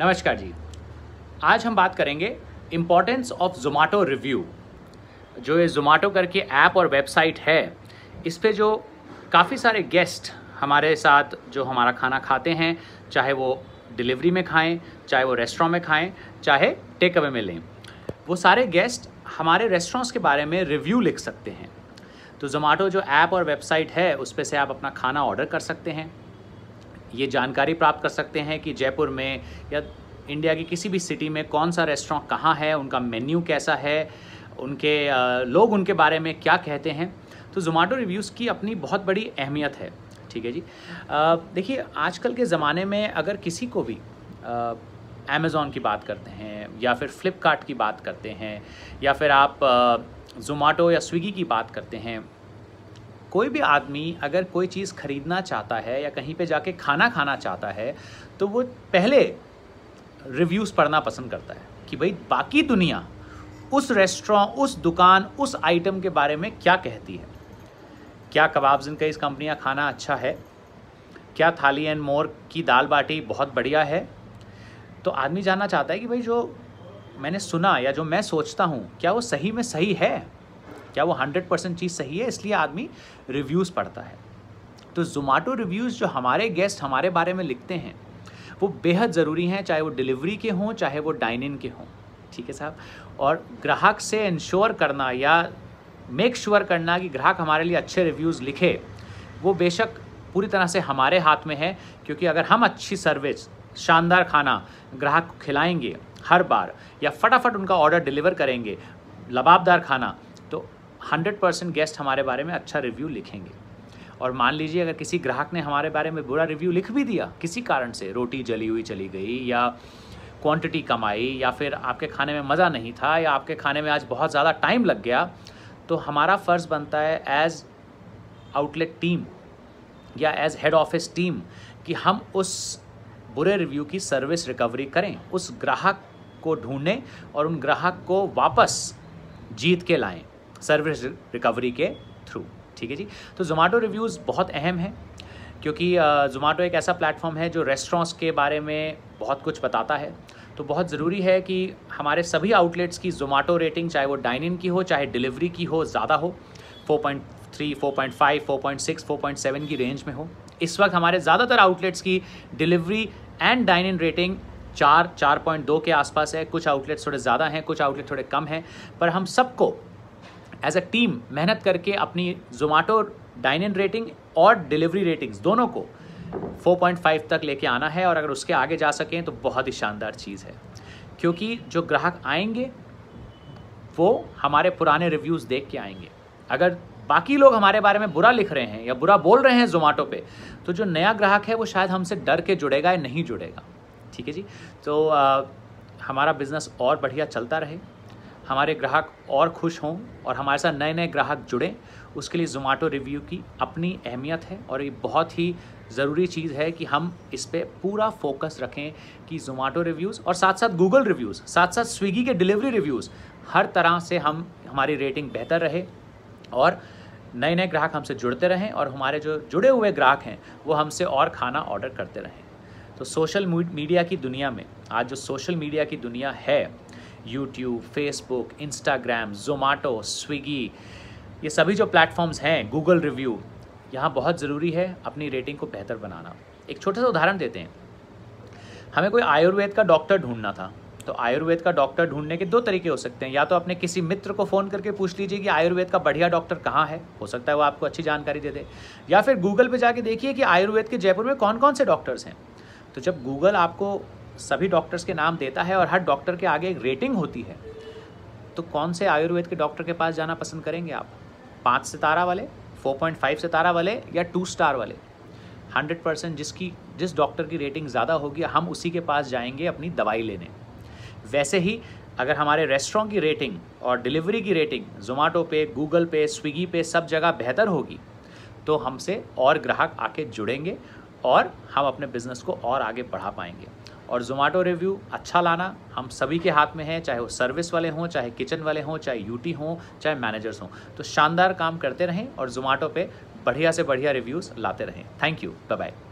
नमस्कार जी आज हम बात करेंगे इम्पोर्टेंस ऑफ जोमाटो रिव्यू जो ये जोमाटो करके ऐप और वेबसाइट है इस पर जो काफ़ी सारे गेस्ट हमारे साथ जो हमारा खाना खाते हैं चाहे वो डिलीवरी में खाएं चाहे वो रेस्टोरेंट में खाएं चाहे टेक अवे में लें वो सारे गेस्ट हमारे रेस्टोरेंट्स के बारे में रिव्यू लिख सकते हैं तो जोमाटो जो ऐप और वेबसाइट है उस पर से आप अपना खाना ऑर्डर कर सकते हैं ये जानकारी प्राप्त कर सकते हैं कि जयपुर में या इंडिया की किसी भी सिटी में कौन सा रेस्टोरेंट कहाँ है उनका मेन्यू कैसा है उनके लोग उनके बारे में क्या कहते हैं तो जोमेटो रिव्यूज़ की अपनी बहुत बड़ी अहमियत है ठीक है जी देखिए आजकल के ज़माने में अगर किसी को भी अमेज़ोन की बात करते हैं या फिर फ़्लिपकार्ट की बात करते हैं या फिर आप जोमाटो या स्विगी की बात करते हैं कोई भी आदमी अगर कोई चीज़ खरीदना चाहता है या कहीं पे जाके खाना खाना चाहता है तो वो पहले रिव्यूज़ पढ़ना पसंद करता है कि भाई बाकी दुनिया उस रेस्टोरेंट उस दुकान उस आइटम के बारे में क्या कहती है क्या कबाब जिनका इस कंपनी का खाना अच्छा है क्या थाली एंड मोर की दाल बाटी बहुत बढ़िया है तो आदमी जानना चाहता है कि भाई जो मैंने सुना या जो मैं सोचता हूँ क्या वो सही में सही है क्या वो हंड्रेड परसेंट चीज़ सही है इसलिए आदमी रिव्यूज़ पढ़ता है तो जोमाटो रिव्यूज़ जो हमारे गेस्ट हमारे बारे में लिखते हैं वो बेहद ज़रूरी हैं चाहे वो डिलीवरी के हों चाहे वो डाइन इन के हों ठीक है साहब और ग्राहक से इंश्योर करना या मेक श्योर sure करना कि ग्राहक हमारे लिए अच्छे रिव्यूज़ लिखे वो बेशक पूरी तरह से हमारे हाथ में है क्योंकि अगर हम अच्छी सर्विस शानदार खाना ग्राहक को खिलाएंगे हर बार या फटाफट उनका ऑर्डर डिलीवर करेंगे लबाबदार खाना हंड्रेड परसेंट गेस्ट हमारे बारे में अच्छा रिव्यू लिखेंगे और मान लीजिए अगर किसी ग्राहक ने हमारे बारे में बुरा रिव्यू लिख भी दिया किसी कारण से रोटी जली हुई चली गई या क्वांटिटी कम आई या फिर आपके खाने में मज़ा नहीं था या आपके खाने में आज बहुत ज़्यादा टाइम लग गया तो हमारा फ़र्ज़ बनता है एज़ आउटलेट टीम या एज हेड ऑफिस टीम कि हम उस बुरे रिव्यू की सर्विस रिकवरी करें उस ग्राहक को ढूंढें और उन ग्राहक को वापस जीत के लाएं सर्विस रिकवरी के थ्रू ठीक है जी तो जोमेटो रिव्यूज़ बहुत अहम है क्योंकि जोमेटो एक ऐसा प्लेटफॉर्म है जो रेस्टोरेंट्स के बारे में बहुत कुछ बताता है तो बहुत ज़रूरी है कि हमारे सभी आउटलेट्स की जोमेटो रेटिंग चाहे वो डाइन इन की हो चाहे डिलीवरी की हो ज़्यादा हो 4.3, 4.5, 4.6, 4.7 की रेंज में हो इस वक्त हमारे ज़्यादातर आउटलेट्स की delivery and dine in rating चार चार पॉइंट दो के आसपास है कुछ आउटलेट्स थोड़े ज़्यादा हैं कुछ आउटलेट थोड़े कम हैं पर हम सबको एज अ टीम मेहनत करके अपनी जोमाटो डाइन इन रेटिंग और डिलीवरी रेटिंग्स दोनों को 4.5 तक लेके आना है और अगर उसके आगे जा सकें तो बहुत ही शानदार चीज़ है क्योंकि जो ग्राहक आएंगे वो हमारे पुराने रिव्यूज़ देख के आएंगे अगर बाकी लोग हमारे बारे में बुरा लिख रहे हैं या बुरा बोल रहे हैं जोमाटो पे तो जो नया ग्राहक है वो शायद हमसे डर के जुड़ेगा या नहीं जुड़ेगा ठीक है जी तो आ, हमारा बिज़नेस और बढ़िया चलता रहे हमारे ग्राहक और खुश हों और हमारे साथ नए नए ग्राहक जुड़ें उसके लिए जोमेटो रिव्यू की अपनी अहमियत है और ये बहुत ही ज़रूरी चीज़ है कि हम इस पर पूरा फोकस रखें कि जोमेटो रिव्यूज़ और साथ साथ गूगल रिव्यूज़ साथ साथ स्विगी के डिलीवरी रिव्यूज़ हर तरह से हम हमारी रेटिंग बेहतर रहे और नए नए ग्राहक हमसे जुड़ते रहें और हमारे जो जुड़े हुए ग्राहक हैं वो हमसे और खाना ऑर्डर करते रहें तो सोशल मीडिया की दुनिया में आज जो सोशल मीडिया की दुनिया है YouTube Facebook Instagram Zomato Swiggy ये सभी जो प्लेटफॉर्म्स हैं गूगल रिव्यू यहाँ बहुत ज़रूरी है अपनी रेटिंग को बेहतर बनाना एक छोटा सा उदाहरण देते हैं हमें कोई आयुर्वेद का डॉक्टर ढूंढना था तो आयुर्वेद का डॉक्टर ढूंढने के दो तरीके हो सकते हैं या तो अपने किसी मित्र को फ़ोन करके पूछ लीजिए कि आयुर्वेद का बढ़िया डॉक्टर कहाँ है हो सकता है वो आपको अच्छी जानकारी दे दे या फिर गूगल पे जाके देखिए कि आयुर्वेद के जयपुर में कौन कौन से डॉक्टर्स हैं तो जब गूगल आपको सभी डॉक्टर्स के नाम देता है और हर डॉक्टर के आगे एक रेटिंग होती है तो कौन से आयुर्वेद के डॉक्टर के पास जाना पसंद करेंगे आप पाँच सितारा वाले 4.5 सितारा वाले या टू स्टार वाले 100 परसेंट जिसकी जिस डॉक्टर की रेटिंग ज़्यादा होगी हम उसी के पास जाएंगे अपनी दवाई लेने वैसे ही अगर हमारे रेस्टोरेंट की रेटिंग और डिलीवरी की रेटिंग जोमेटो पे गूगल पे स्विगी पे सब जगह बेहतर होगी तो हमसे और ग्राहक आके जुड़ेंगे और हम अपने बिज़नेस को और आगे बढ़ा पाएंगे और जोमेटो रिव्यू अच्छा लाना हम सभी के हाथ में है चाहे वो सर्विस वाले हों चाहे किचन वाले हों चाहे यूटी हों चाहे मैनेजर्स हों तो शानदार काम करते रहें और जोमेटो पे बढ़िया से बढ़िया रिव्यूज़ लाते रहें थैंक यू बाय बाय